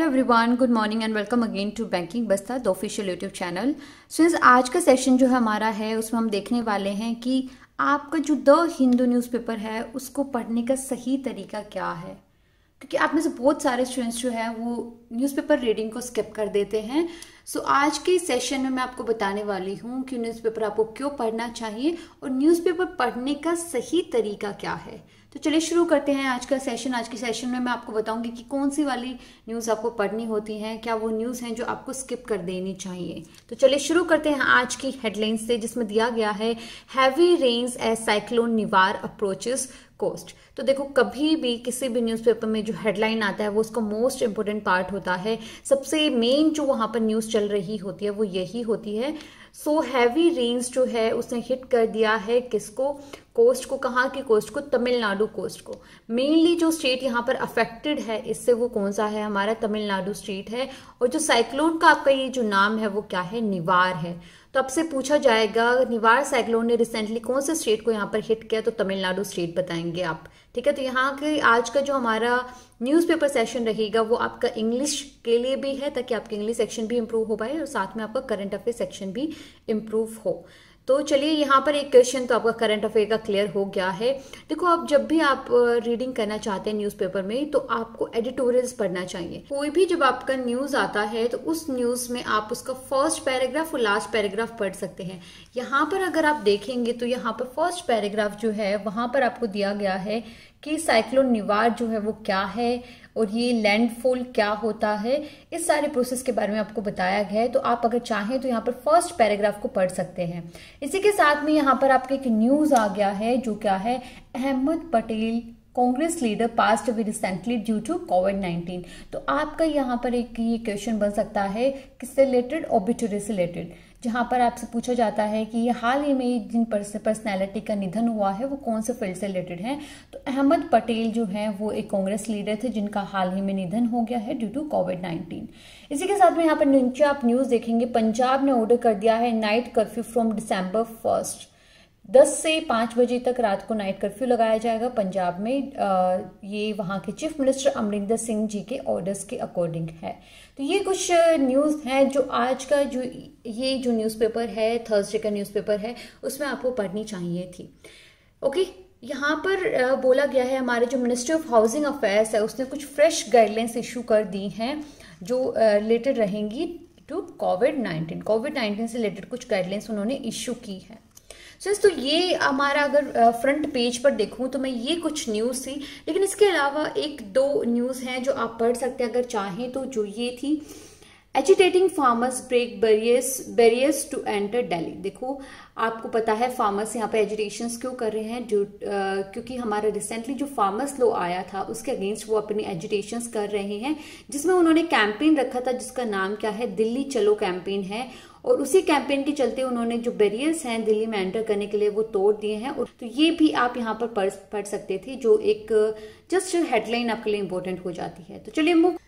Hello everyone good morning and welcome again to banking Basta the official YouTube channel since आज का session जो है हमारा है उसमें हम देखने वाले हैं कि आपका जो द हिंदू न्यूज़पेपर है उसको पढ़ने का सही तरीका क्या है क्योंकि आप में से बहुत सारे स्टूडेंट्स जो है वो न्यूज़पेपर रीडिंग को स्किप कर देते हैं सो so, आज के सेशन में मैं आपको बताने वाली हूँ कि न्यूज़पेपर आपको क्यों पढ़ना चाहिए और न्यूज़पेपर पढ़ने का सही तरीका क्या है तो चलिए शुरू करते हैं आज का सेशन आज के सेशन में मैं आपको बताऊंगी कि कौन सी वाली न्यूज़ आपको पढ़नी होती हैं क्या वो न्यूज़ हैं जो आपको स्किप कर देनी चाहिए तो चलिए शुरू करते हैं आज की हेडलाइंस से जिसमें दिया गया है heavy rains a cyclone Nivar approaches coast तो देखो कभी भी किसी भी न्यूज़पेपर में जो हेडलाइन आता है वो उसका मोस्ट इंपॉर्टेंट पार्ट होता है सबसे मेन जो वहाँ पर न्यूज़ चल रही होती है वो यही होती है सो हैवी रेंज जो है उसने हिट कर दिया है किसको कोस्ट को कहाँ की कोस्ट को तमिलनाडु कोस्ट को मेनली जो स्टेट यहाँ पर अफेक्टेड है इससे वो कौन सा है हमारा तमिलनाडु स्टेट है और जो साइक्लोन का आपका ये जो नाम है वो क्या है निवार है तो आपसे पूछा जाएगा निवार साइक्लोन ने रिसेंटली कौन से स्टेट को यहाँ पर हिट किया तो तमिलनाडु स्टेट बताएंगे आप ठीक है तो यहाँ के आज का जो हमारा न्यूज़पेपर सेशन रहेगा वो आपका इंग्लिश के लिए भी है ताकि आपका इंग्लिश सेक्शन भी इम्प्रूव हो पाए और साथ में आपका करंट अफेयर सेक्शन भी इम्प्रूव हो तो चलिए यहाँ पर एक क्वेश्चन तो आपका करंट अफेयर का क्लियर हो गया है देखो आप जब भी आप रीडिंग करना चाहते हैं न्यूज़पेपर में तो आपको एडिटोरियल्स पढ़ना चाहिए कोई भी जब आपका न्यूज़ आता है तो उस न्यूज़ में आप उसका फर्स्ट पैराग्राफ और लास्ट पैराग्राफ पढ़ सकते हैं यहाँ पर अगर आप देखेंगे तो यहाँ पर फर्स्ट पैराग्राफ जो है वहाँ पर आपको दिया गया है कि साइक्लोन निवार जो है वो क्या है और ये लैंडफॉल क्या होता है इस सारे प्रोसेस के बारे में आपको बताया गया है तो आप अगर चाहें तो यहाँ पर फर्स्ट पैराग्राफ को पढ़ सकते हैं इसी के साथ में यहाँ पर आपके एक न्यूज़ आ गया है जो क्या है Ahmed Patel Congress leader passed away recently due to COVID 19 तो आपका यहाँ पर एक ये क्वेश्चन बन सकता है किससे रिलेटेड ऑबिटरी से रिलेटेड जहाँ पर आपसे पूछा जाता है कि हाल ही में जिन पर्सनैलिटी का निधन हुआ है वो कौन से फील्ड से रिलेटेड हैं तो अहमद पटेल जो हैं वो एक कांग्रेस लीडर थे जिनका हाल ही में निधन हो गया है ड्यू टू कोविड नाइन्टीन इसी के साथ में यहाँ पर नीचे आप न्यूज़ देखेंगे पंजाब ने ऑर्डर कर दिया है night curfew from December first दस से पाँच बजे तक रात को नाइट कर्फ्यू लगाया जाएगा पंजाब में आ, ये वहाँ के चीफ मिनिस्टर अमरिंदर सिंह जी के ऑर्डर्स के अकॉर्डिंग है तो ये कुछ न्यूज़ हैं जो आज का जो ये जो न्यूज़पेपर है थर्सडे का न्यूज़पेपर है उसमें आपको पढ़नी चाहिए थी ओके यहाँ पर बोला गया है हमारे जो मिनिस्ट्री ऑफ हाउसिंग अफेयर्स है उसने कुछ फ्रेश गाइडलाइंस इशू कर दी हैं जो रिलेटेड रहेंगी to COVID nineteen COVID nineteen से रिलेटेड कुछ गाइडलाइंस उन्होंने इशू की है सर तो ये हमारा अगर फ्रंट पेज पर देखूँ तो मैं ये कुछ न्यूज़ थी लेकिन इसके अलावा एक दो न्यूज़ हैं जो आप पढ़ सकते हैं अगर चाहें तो जो ये थी agitating farmers break barriers barriers to enter Delhi देखो आपको पता है फार्मर्स यहाँ पे एजुटेशन क्यों कर रहे हैं ड्यू क्योंकि हमारा रिसेंटली जो फार्मर्स लो आया था उसके अगेंस्ट वो अपनी एजुटेशन कर रहे हैं जिसमें उन्होंने कैंपेन रखा था जिसका नाम क्या है दिल्ली चलो कैंपेन है और उसी कैंपेन के चलते उन्होंने जो बैरियर्स हैं दिल्ली में एंटर करने के लिए वो तोड़ दिए हैं तो ये भी आप यहाँ पर पढ़ सकते थे जो एक जस्ट uh, हेडलाइन आपके लिए इम्पोर्टेंट हो जाती है तो चलिए मुख्य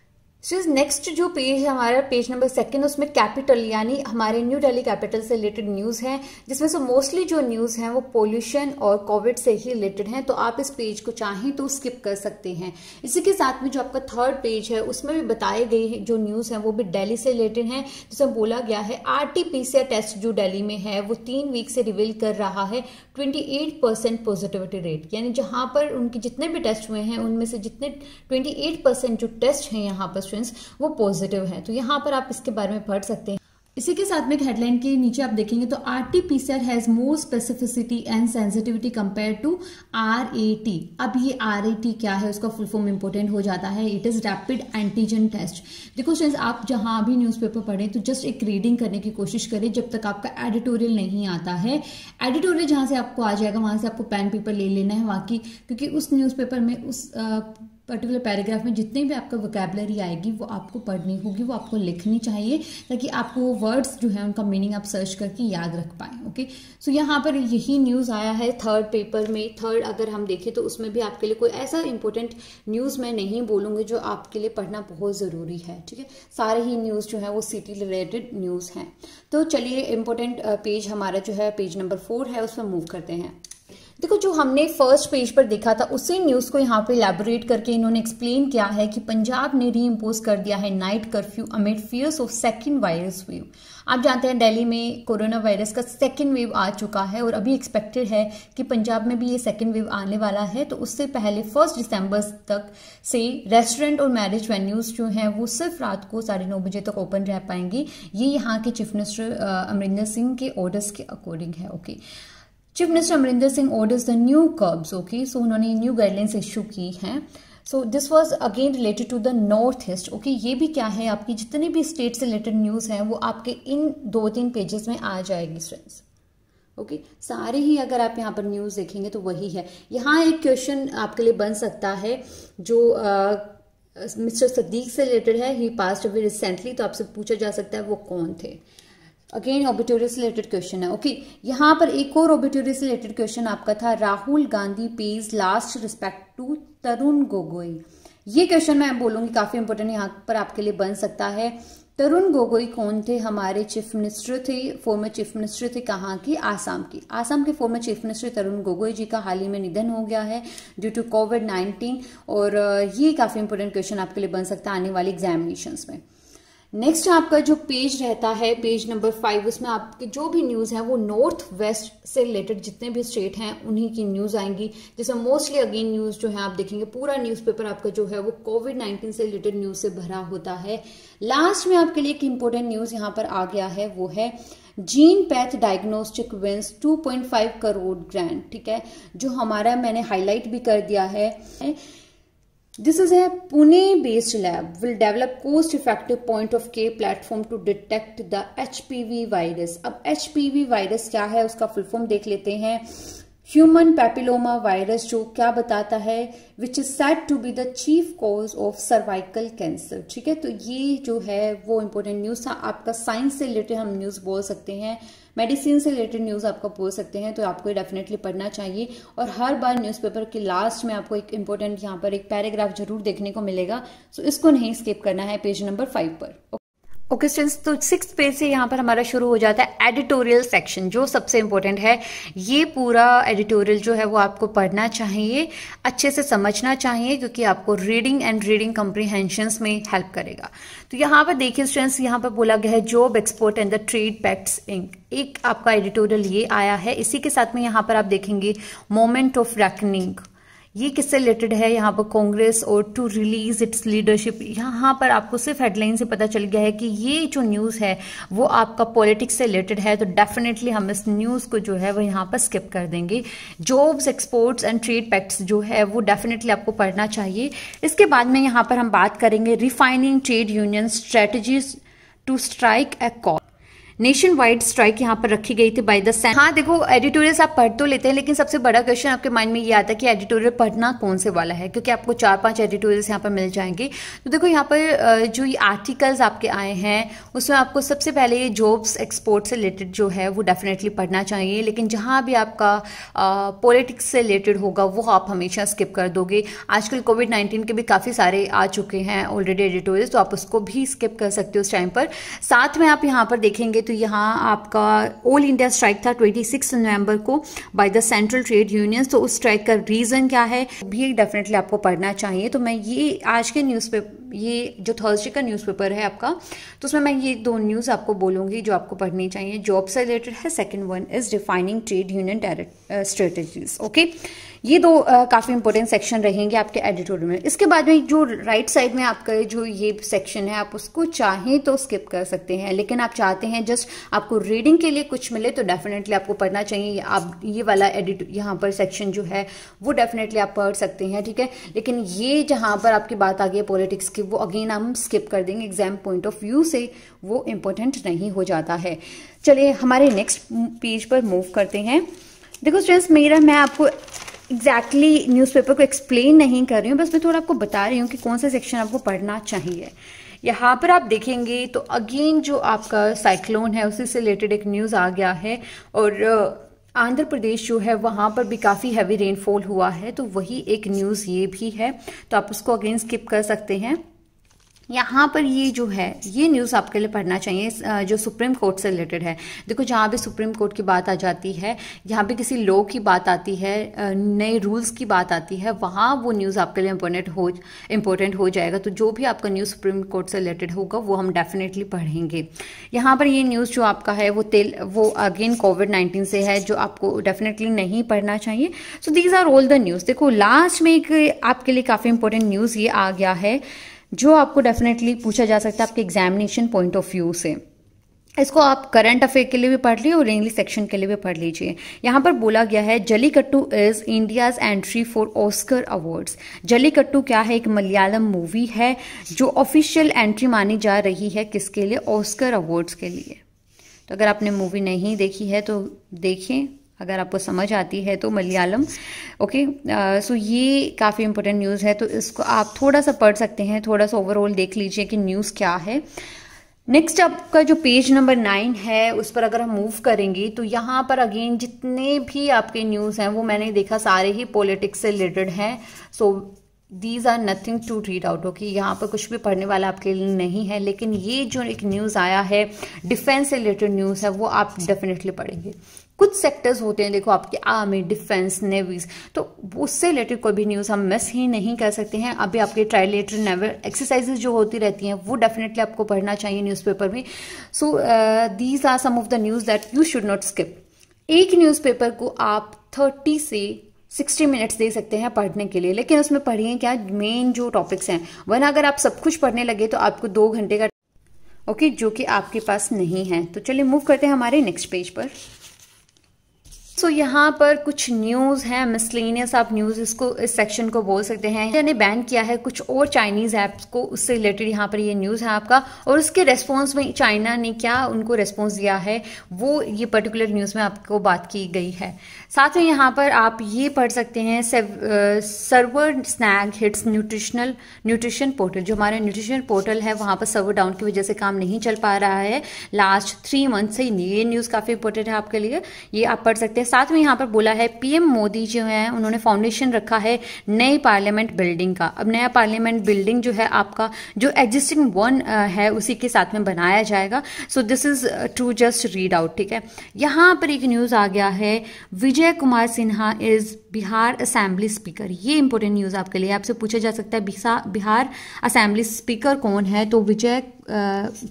इस नेक्स्ट जो पेज है हमारा पेज नंबर सेकंड उसमें कैपिटल यानी हमारे न्यू दिल्ली कैपिटल से रिलेटेड न्यूज़ है जिसमें से मोस्टली जो न्यूज़ हैं वो पोल्यूशन और कोविड से ही रिलेटेड हैं तो आप इस पेज को चाहें तो स्किप कर सकते हैं इसी के साथ में जो आपका थर्ड पेज है उसमें भी बताए गए जो न्यूज़ हैं वो भी डेली से रिलेटेड हैं जिसमें बोला गया है आर टेस्ट जो डेली में है वो तीन वीक से रिवील कर रहा है ट्वेंटी पॉजिटिविटी रेट यानी जहाँ पर उनके जितने भी टेस्ट हुए हैं उनमें से जितने ट्वेंटी जो टेस्ट हैं यहाँ पर क्वेश्चन वो पॉजिटिव है तो यहाँ पर आप इसके बारे में पढ़ सकते हैं इसी के साथ में एक हेडलाइन के नीचे आप देखेंगे तो R T P C R has more specificity and sensitivity compare to R A T अब ये आर ए टी क्या है उसका फुल फॉर्म इंपॉर्टेंट हो जाता है it is rapid antigen test देखो फ्रेंड्स आप जहां भी न्यूज़पेपर पढ़ें तो जस्ट एक रीडिंग करने की कोशिश करें जब तक आपका एडिटोरियल नहीं आता है एडिटोरियल जहां से आपको आ जाएगा वहां से आपको पेन पेपर ले लेना है बाकी क्योंकि उस न्यूज़पेपर में उस आ, पर्टिकुलर पैराग्राफ में जितने भी आपका वोकेबलरी आएगी वो आपको पढ़नी होगी वो आपको लिखनी चाहिए ताकि आपको वो वर्ड्स जो है उनका मीनिंग आप सर्च करके याद रख पाए ओके सो यहाँ पर यही न्यूज़ आया है थर्ड पेपर में थर्ड अगर हम देखें तो उसमें भी आपके लिए कोई ऐसा इंपॉर्टेंट न्यूज़ मैं नहीं बोलूँगी जो आपके लिए पढ़ना बहुत ज़रूरी है ठीक है सारे ही न्यूज़ जो है वो सिटी रिलेटेड न्यूज़ हैं तो चलिए इम्पोर्टेंट पेज हमारा जो है पेज नंबर फोर है उसमें मूव करते हैं देखो जो हमने फर्स्ट पेज पर देखा था उसी न्यूज़ को यहाँ पे लैबोरेट करके इन्होंने एक्सप्लेन किया है कि पंजाब ने री इम्पोज कर दिया है night curfew amid fears of second virus wave आप जानते हैं दिल्ली में कोरोना वायरस का सेकेंड वेव आ चुका है और अभी एक्सपेक्टेड है कि पंजाब में भी ये सेकेंड वेव आने वाला है तो उससे पहले फर्स्ट दिसंबर तक से रेस्टोरेंट और मैरिज वेन्यूज़ जो हैं वो सिर्फ रात को साढ़े नौ बजे तक ओपन रह पाएंगी ये यहाँ के चीफ मिनिस्टर अमरिंदर सिंह के ऑर्डर्स के अकॉर्डिंग है okay okay. Chief minister Amarinder Singh orders the new curbs okay so उन्होंने न्यू गाइडलाइंस इशू की हैं so this was again related to the north east okay ये भी क्या है आपकी जितने भी स्टेट से रिलेटेड न्यूज़ हैं वो आपके इन दो तीन पेजेस में आ जाएगी फ्रेंड्स ओके okay? सारे ही अगर आप यहाँ पर न्यूज़ देखेंगे तो वही है यहाँ एक क्वेश्चन आपके लिए बन सकता है जो मिस्टर सदीक से रिलेटेड है ही पास्ट अभी रिसेंटली तो आपसे पूछा जा सकता है वो कौन थे अगेन ऑबिटोरियस से रिलेटेड क्वेश्चन है ओके okay, यहाँ पर एक और ऑबिटोरियस से रिलेटेड क्वेश्चन आपका था Rahul Gandhi pays last respect to Tarun Gogoi ये क्वेश्चन मैं बोलूंगी काफी इंपॉर्टेंट यहाँ पर आपके लिए बन सकता है तरुण गोगोई कौन थे हमारे चीफ मिनिस्टर थे फॉर्मर चीफ मिनिस्टर थे कहाँ की आसाम की आसाम के former chief minister Tarun Gogoi ji का हाल ही में निधन हो गया है ड्यू टू कोविड नाइन्टीन और ये काफी इंपोर्टेंट क्वेश्चन आपके लिए बन सकता है आने वाले एग्जामिनेशन में नेक्स्ट आपका जो पेज रहता है पेज नंबर फाइव उसमें आपके जो भी न्यूज़ है वो नॉर्थ वेस्ट से रिलेटेड जितने भी स्टेट हैं उन्हीं की न्यूज़ आएंगी जैसे मोस्टली अगेन न्यूज़ जो है आप देखेंगे पूरा न्यूज़पेपर आपका जो है वो कोविड नाइन्टीन से रिलेटेड न्यूज़ से भरा होता है लास्ट में आपके लिए एक इंपॉर्टेंट न्यूज़ यहाँ पर आ गया है वो है Genepath diagnostic wins 2.5 crore grant ठीक है जो हमारा मैंने हाईलाइट भी कर दिया है This is a Pune-based lab will develop cost-effective point-of-care platform to detect the HPV virus. अब HPV virus क्या है उसका full form देख लेते हैं ह्यूमन पैपिलोमा वायरस जो क्या बताता है which is set to be the chief cause of cervical cancer ठीक है तो ये जो है वो इम्पोर्टेंट न्यूज़ था आपका साइंस से रिलेटेड हम न्यूज़ बोल सकते हैं मेडिसिन से रिलेटेड न्यूज़ आपका बोल सकते हैं तो आपको डेफिनेटली पढ़ना चाहिए और हर बार न्यूज़पेपर के लास्ट में आपको एक इम्पोर्टेंट यहाँ पर एक पैराग्राफ जरूर देखने को मिलेगा सो so इसको नहीं स्किप करना है पेज नंबर फाइव पर ओके स्टूडेंट्स तो सिक्स पेज से यहाँ पर हमारा शुरू हो जाता है एडिटोरियल सेक्शन जो सबसे इम्पोर्टेंट है ये पूरा एडिटोरियल जो है वो आपको पढ़ना चाहिए अच्छे से समझना चाहिए क्योंकि आपको रीडिंग एंड रीडिंग कम्प्रीहेंशन में हेल्प करेगा तो यहाँ पर देखिए स्टूडेंट्स यहाँ पर बोला गया है job export and the trade pacts इंक एक आपका एडिटोरियल ये आया है इसी के साथ में यहाँ पर आप देखेंगे मोमेंट ऑफ रैकनिंग ये किससे रिलेटेड है यहाँ पर कांग्रेस और टू रिलीज इट्स लीडरशिप यहाँ पर आपको सिर्फ हेडलाइन से पता चल गया है कि ये जो न्यूज़ है वो आपका पॉलिटिक्स से रिलेटेड है तो डेफिनेटली हम इस न्यूज़ को जो है वो यहाँ पर स्किप कर देंगे jobs exports and trade pacts जो है वो डेफिनेटली आपको पढ़ना चाहिए इसके बाद में यहाँ पर हम बात करेंगे refining trade union strategies to strike a call nationwide strike यहाँ पर रखी गई थी बाय द सेंट हाँ देखो एडिटोरियल्स आप पढ़ तो लेते हैं लेकिन सबसे बड़ा क्वेश्चन आपके माइंड में ये आता है कि एडिटोरियल पढ़ना कौन से वाला है क्योंकि आपको चार पांच एडिटोरियल्स यहाँ पर मिल जाएंगे तो देखो यहाँ पर जो ये आर्टिकल्स आपके आए हैं उसमें आपको सबसे पहले ये जॉब्स एक्सपोर्ट से रिलेटेड जो है वो डेफिनेटली पढ़ना चाहिए लेकिन जहाँ भी आपका पॉलिटिक्स से रिलेटेड होगा वो आप हमेशा स्किप कर दोगे आजकल कोविड नाइन्टीन के भी काफ़ी सारे आ चुके हैं ऑलरेडी एडिटोरियल्स तो आप उसको भी स्किप कर सकते हो उस टाइम पर साथ में आप यहाँ पर देखेंगे तो यहाँ आपका ऑल इंडिया स्ट्राइक था 26 नवंबर को by the central trade union तो उस स्ट्राइक का रीज़न क्या है भी डेफिनेटली आपको पढ़ना चाहिए तो मैं ये आज के न्यूज़पेपर ये जो थर्सडे का न्यूज़पेपर है आपका तो उसमें मैं ये दो न्यूज़ आपको बोलूँगी जो आपको पढ़नी चाहिए जॉब से रिलेटेड है second one is defining trade union strategies okay ये दो आ, काफ़ी इंपॉर्टेंट सेक्शन रहेंगे आपके एडिटोरियल में इसके बाद में जो राइट साइड में आपका जो ये सेक्शन है आप उसको चाहें तो स्किप कर सकते हैं लेकिन आप चाहते हैं जस्ट आपको रीडिंग के लिए कुछ मिले तो डेफिनेटली आपको पढ़ना चाहिए आप ये वाला एडिट यहाँ पर सेक्शन जो है वो डेफिनेटली आप पढ़ सकते हैं ठीक है लेकिन ये जहाँ पर आपकी बात आ गई है पॉलिटिक्स की वो अगेन हम स्किप कर देंगे एग्जाम पॉइंट ऑफ व्यू से वो इम्पोर्टेंट नहीं हो जाता है चलिए हमारे नेक्स्ट पेज पर मूव करते हैं देखो स्ट्रेंड्स मेरा मैं आपको एग्जैक्टली exactly न्यूज़पेपर को एक्सप्लेन नहीं कर रही हूँ बस मैं थोड़ा आपको बता रही हूँ कि कौन सा सेक्शन आपको पढ़ना चाहिए यहाँ पर आप देखेंगे तो अगेन जो आपका साइक्लोन है उसी से रिलेटेड एक न्यूज़ आ गया है और आंध्र प्रदेश जो है वहाँ पर भी काफ़ी हैवी रेनफॉल हुआ है तो वही एक न्यूज़ ये भी है तो आप उसको अगेन स्किप कर सकते हैं यहाँ पर ये जो है ये न्यूज़ आपके लिए पढ़ना चाहिए जो सुप्रीम कोर्ट से रिलेटेड है देखो जहाँ भी सुप्रीम कोर्ट की बात आ जाती है जहाँ भी किसी लॉ की बात आती है नए रूल्स की बात आती है वहाँ वो न्यूज़ आपके लिए इम्पोर्टेंट हो इम्पोर्टेंट हो जाएगा तो जो भी आपका न्यूज़ सुप्रीम कोर्ट से रिलेटेड होगा वो हम डेफिनेटली पढ़ेंगे यहाँ पर ये न्यूज़ जो आपका है वो तेल वो अगेन कोविड नाइन्टीन से है जो आपको डेफिनेटली नहीं पढ़ना चाहिए so these are all the news देखो लास्ट में एक आपके लिए काफ़ी इंपॉर्टेंट न्यूज़ ये आ गया है जो आपको डेफिनेटली पूछा जा सकता है आपके एग्जामिनेशन पॉइंट ऑफ व्यू से इसको आप करंट अफेयर के लिए भी पढ़ लीजिए और इंग्लिश सेक्शन के लिए भी पढ़ लीजिए यहाँ पर बोला गया है Jallikattu is India's entry for Oscar awards Jallikattu क्या है एक मलयालम मूवी है जो ऑफिशियल एंट्री मानी जा रही है किसके लिए ऑस्कर अवार्ड्स के लिए तो अगर आपने मूवी नहीं देखी है तो देखें अगर आपको समझ आती है तो मलयालम ओके सो uh, ये काफ़ी इंपॉर्टेंट न्यूज़ है तो इसको आप थोड़ा सा पढ़ सकते हैं थोड़ा सा ओवरऑल देख लीजिए कि न्यूज़ क्या है नेक्स्ट आपका जो पेज नंबर नाइन है उस पर अगर हम मूव करेंगे तो यहाँ पर अगेन जितने भी आपके न्यूज़ हैं वो मैंने देखा सारे ही पॉलिटिक्स से रिलेटेड हैं so these are nothing to read out okay यहाँ पर कुछ भी पढ़ने वाला आपके लिए नहीं है लेकिन ये जो एक न्यूज़ आया है डिफेंस से रिलेटेड न्यूज़ है वो आप डेफिनेटली पढ़ेंगे कुछ सेक्टर्स होते हैं देखो आपके आर्मी डिफेंस नेवीज तो उससे रिलेटेड कोई भी न्यूज़ हम मिस ही नहीं कर सकते हैं अभी आपके ट्राइलेटर नेवल एक्सरसाइजेज जो होती रहती हैं वो डेफिनेटली आपको पढ़ना चाहिए न्यूज़पेपर में so these are some of the news that you should not skip एक न्यूज़पेपर को आप थर्टी से सिक्सटी मिनट्स दे सकते हैं पढ़ने के लिए लेकिन उसमें पढ़िए क्या मेन जो टॉपिक्स हैं वरना अगर आप सब कुछ पढ़ने लगे तो आपको दो घंटे का ओके okay, जो कि आपके पास नहीं है तो चलिए मूव करते हैं हमारे नेक्स्ट पेज पर सो so, यहाँ पर कुछ न्यूज़ हैं मिसलिनियस आप न्यूज़ इसको इस सेक्शन को बोल सकते हैं यानी बैन किया है कुछ और चाइनीज़ ऐप्स को उससे रिलेटेड यहाँ पर ये न्यूज़ है आपका और उसके रेस्पॉन्स में चाइना ने क्या उनको रेस्पॉन्स दिया है वो ये पर्टिकुलर न्यूज़ में आपको बात की गई है साथ ही यहाँ पर आप ये पढ़ सकते हैं server snag hits nutritional nutrition portal जो हमारा न्यूट्रिशन पोर्टल है वहाँ पर सर्वर डाउन की वजह से काम नहीं चल पा रहा है लास्ट थ्री मंथ से ये न्यूज़ काफ़ी इंपॉर्टेंट है आपके लिए ये आप पढ़ सकते हैं साथ में यहाँ पर बोला है पीएम मोदी जो है उन्होंने फाउंडेशन रखा है नई पार्लियामेंट बिल्डिंग का अब नया पार्लियामेंट बिल्डिंग जो है आपका जो एग्जिस्टिंग वन है उसी के साथ में बनाया जाएगा so this is to just read out ठीक है यहाँ पर एक न्यूज़ आ गया है Vijay Ajay Kumar Sinha is Bihar assembly speaker ये इंपॉर्टेंट न्यूज़ आपके लिए आपसे पूछा जा सकता है बिहार असेंबली स्पीकर कौन है तो विजय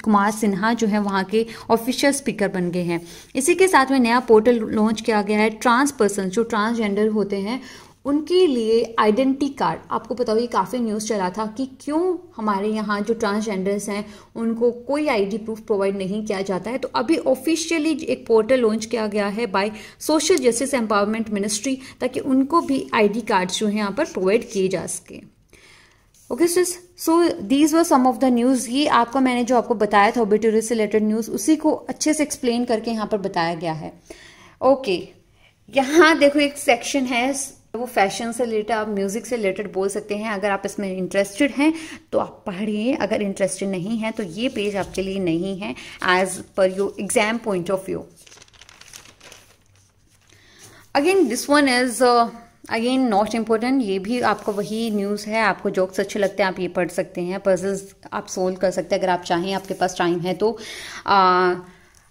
कुमार सिन्हा जो है वहां के ऑफिशियल स्पीकर बन गए हैं इसी के साथ में नया पोर्टल लॉन्च किया गया है ट्रांस पर्सन जो ट्रांसजेंडर होते हैं उनके लिए आइडेंटिटी कार्ड आपको पता हो काफ़ी न्यूज़ चला था कि क्यों हमारे यहाँ जो ट्रांसजेंडर्स हैं उनको कोई आईडी प्रूफ प्रोवाइड नहीं किया जाता है तो अभी ऑफिशियली एक पोर्टल लॉन्च किया गया है by social justice empowerment ministry ताकि उनको भी आईडी कार्ड्स जो हैं यहाँ पर प्रोवाइड किए जा सके ओके सिस so these were some of the news ये आपका मैंने जो आपको बताया था ओबिटोरी से रिलेटेड न्यूज़ उसी को अच्छे से एक्सप्लेन करके यहाँ पर बताया गया है ओके okay. यहाँ देखो एक सेक्शन है वो फैशन से रिलेटेड आप म्यूज़िक से रिलेटेड बोल सकते हैं अगर आप इसमें इंटरेस्टेड हैं तो आप पढ़िए अगर इंटरेस्टेड नहीं है तो ये पेज आपके लिए नहीं है as per your exam point of view again this one is again not important ये भी आपको वही न्यूज़ है आपको जोक्स अच्छे लगते हैं आप ये पढ़ सकते हैं पजल्स आप सोल्व कर सकते हैं अगर आप चाहें आपके पास टाइम है तो uh,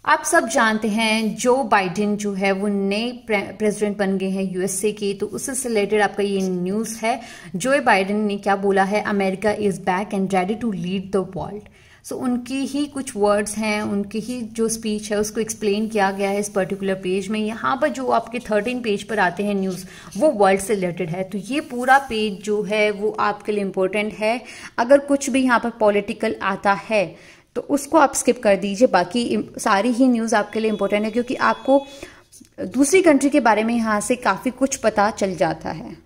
आप सब जानते हैं जो बाइडेन जो है वो नए प्रेसिडेंट बन गए हैं यूएसए के तो उससे रिलेटेड आपका ये न्यूज़ है जो बाइडेन ने क्या बोला है America is back and ready to lead the world so उनकी उनके ही कुछ वर्ड्स हैं उनकी ही जो स्पीच है उसको एक्सप्लेन किया गया है इस पर्टिकुलर पेज में यहाँ पर जो आपके थर्टीन पेज पर आते हैं न्यूज़ वो वर्ल्ड से रिलेटेड है तो ये पूरा पेज जो है वो आपके लिए इम्पोर्टेंट है अगर कुछ भी यहाँ पर पॉलिटिकल आता है तो उसको आप स्किप कर दीजिए बाकी सारी ही न्यूज़ आपके लिए इम्पोर्टेंट है क्योंकि आपको दूसरी कंट्री के बारे में यहाँ से काफ़ी कुछ पता चल जाता है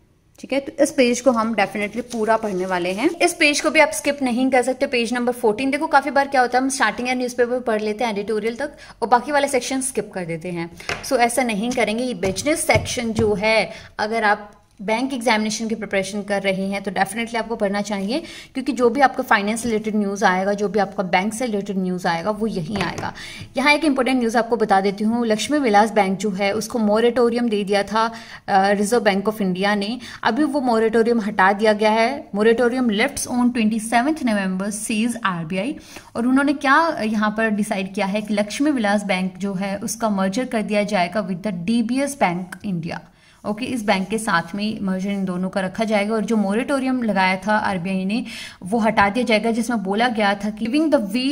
ठीक है तो इस पेज को हम डेफिनेटली पूरा पढ़ने वाले हैं इस पेज को भी आप स्किप नहीं कर सकते पेज नंबर 14 देखो काफी बार क्या होता है हम स्टार्टिंग या न्यूज़पेपर पढ़ लेते हैं एडिटोरियल तक और बाकी वाले सेक्शन स्किप कर देते हैं सो so, ऐसा नहीं करेंगे ये बिजनेस सेक्शन जो है अगर आप बैंक एग्जामिनेशन की प्रिपरेशन कर रहे हैं तो डेफिनेटली आपको पढ़ना चाहिए क्योंकि जो भी आपका फाइनेंस रिलेटेड न्यूज़ आएगा जो भी आपका बैंक से रिलेटेड न्यूज़ आएगा वो यहीं आएगा यहाँ एक इंपॉर्टेंट न्यूज़ आपको बता देती हूँ लक्ष्मी विलास बैंक जो है उसको मोरेटोरियम दे दिया था रिजर्व बैंक ऑफ इंडिया ने अभी वो मोरेटोरियम हटा दिया गया है moratorium left on twenty November cease are और उन्होंने क्या यहाँ पर डिसाइड किया है कि लक्ष्मी विलास बैंक जो है उसका मर्जर कर दिया जाएगा with the D bank India okay इस बैंक के साथ में मर्जर इन दोनों का रखा जाएगा और जो मोरिटोरियम लगाया था आरबीआई ने वो हटा दिया जाएगा जिसमें बोला गया था कि giving the way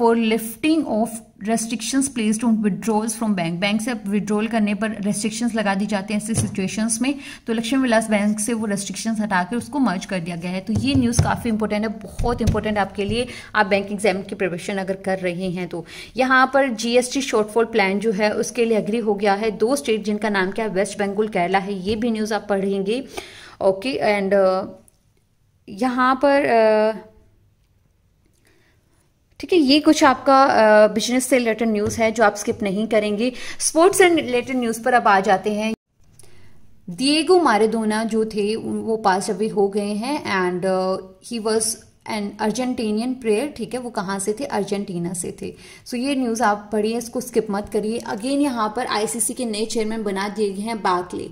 for lifting of restrictions placed on withdrawals from bank bank से अब विड्रॉल करने पर रेस्ट्रिक्शंस लगा दी जाते हैं ऐसे सिचुएशंस में तो लक्ष्मी विलास बैंक से वो रेस्ट्रिक्शंस हटाकर उसको मर्ज कर दिया गया है तो ये न्यूज़ काफ़ी इंपॉर्टेंट है बहुत इंपॉर्टेंट आपके लिए आप बैंक एग्जाम की प्रिपरेशन अगर कर रहे हैं तो यहाँ पर जीएसटी शॉर्टफॉल प्लान जो है उसके लिए अग्री हो गया है दो स्टेट जिनका नाम क्या है वेस्ट बंगाल केरला है ये भी न्यूज़ आप पढ़ेंगे ओके एंड uh, यहाँ पर uh, ठीक है ये कुछ आपका बिजनेस से रिलेटेड न्यूज़ है जो आप स्किप नहीं करेंगे स्पोर्ट्स से रिलेटेड न्यूज़ पर अब आ जाते हैं दिएगो मारेदोना जो थे वो पास अवे हो गए हैं and he was an Argentinian player ठीक है वो कहाँ से थे अर्जेंटीना से थे सो so, ये न्यूज़ आप पढ़िए इसको स्किप मत करिए अगेन यहाँ पर आईसीसी के नए चेयरमैन बना दिए गए हैं बाकले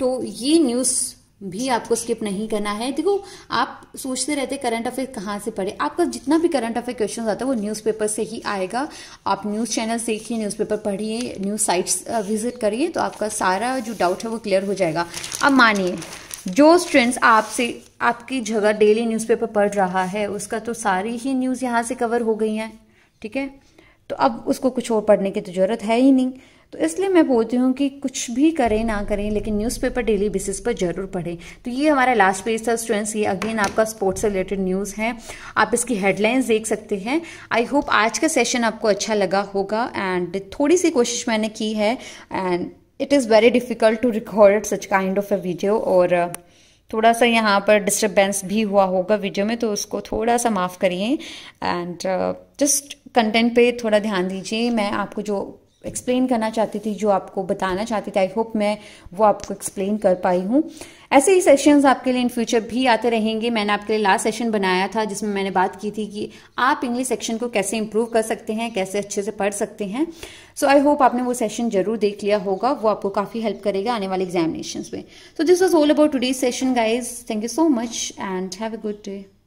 तो ये न्यूज़ भी आपको स्किप नहीं करना है देखो आप सोचते रहते करंट अफेयर कहाँ से पढ़े आपका जितना भी करंट अफेयर क्वेश्चन आता है वो न्यूज़पेपर से ही आएगा आप न्यूज़ चैनल देखिए न्यूज़पेपर पढ़िए न्यूज़ साइट्स विजिट करिए तो आपका सारा जो डाउट है वो क्लियर हो जाएगा अब मानिए जो स्टूडेंट्स आपसे आपकी जगह डेली न्यूज़पेपर पढ़ रहा है उसका तो सारी ही न्यूज़ यहाँ से कवर हो गई हैं ठीक है तो अब उसको कुछ और पढ़ने की तो ज़रूरत है ही नहीं तो इसलिए मैं बोलती हूँ कि कुछ भी करें ना करें लेकिन न्यूज़पेपर डेली बेसिस पर जरूर पढ़ें तो ये हमारा लास्ट पेज था स्टूडेंट्स ये अगेन आपका स्पोर्ट्स से रिलेटेड न्यूज़ है आप इसकी हेडलाइंस देख सकते हैं आई होप आज का सेशन आपको अच्छा लगा होगा एंड थोड़ी सी कोशिश मैंने की है and it is very difficult to record such kind of a video और uh, थोड़ा सा यहाँ पर डिस्टर्बेंस भी हुआ होगा वीडियो में तो उसको थोड़ा सा माफ़ करिए एंड जस्ट कंटेंट पे थोड़ा ध्यान दीजिए मैं आपको जो एक्सप्लेन करना चाहती थी जो आपको बताना चाहती थी आई होप मैं वो आपको एक्सप्लेन कर पाई हूँ ऐसे ही सेशंस आपके लिए इन फ्यूचर भी आते रहेंगे मैंने आपके लिए लास्ट सेशन बनाया था जिसमें मैंने बात की थी कि आप इंग्लिश सेक्शन को कैसे इम्प्रूव कर सकते हैं कैसे अच्छे से पढ़ सकते हैं सो आई होप आपने वो सेशन जरूर देख लिया होगा वो आपको काफ़ी हेल्प करेगा आने वाले एग्जामिनेशन में so this was all about today session guys thank you so much and have a good day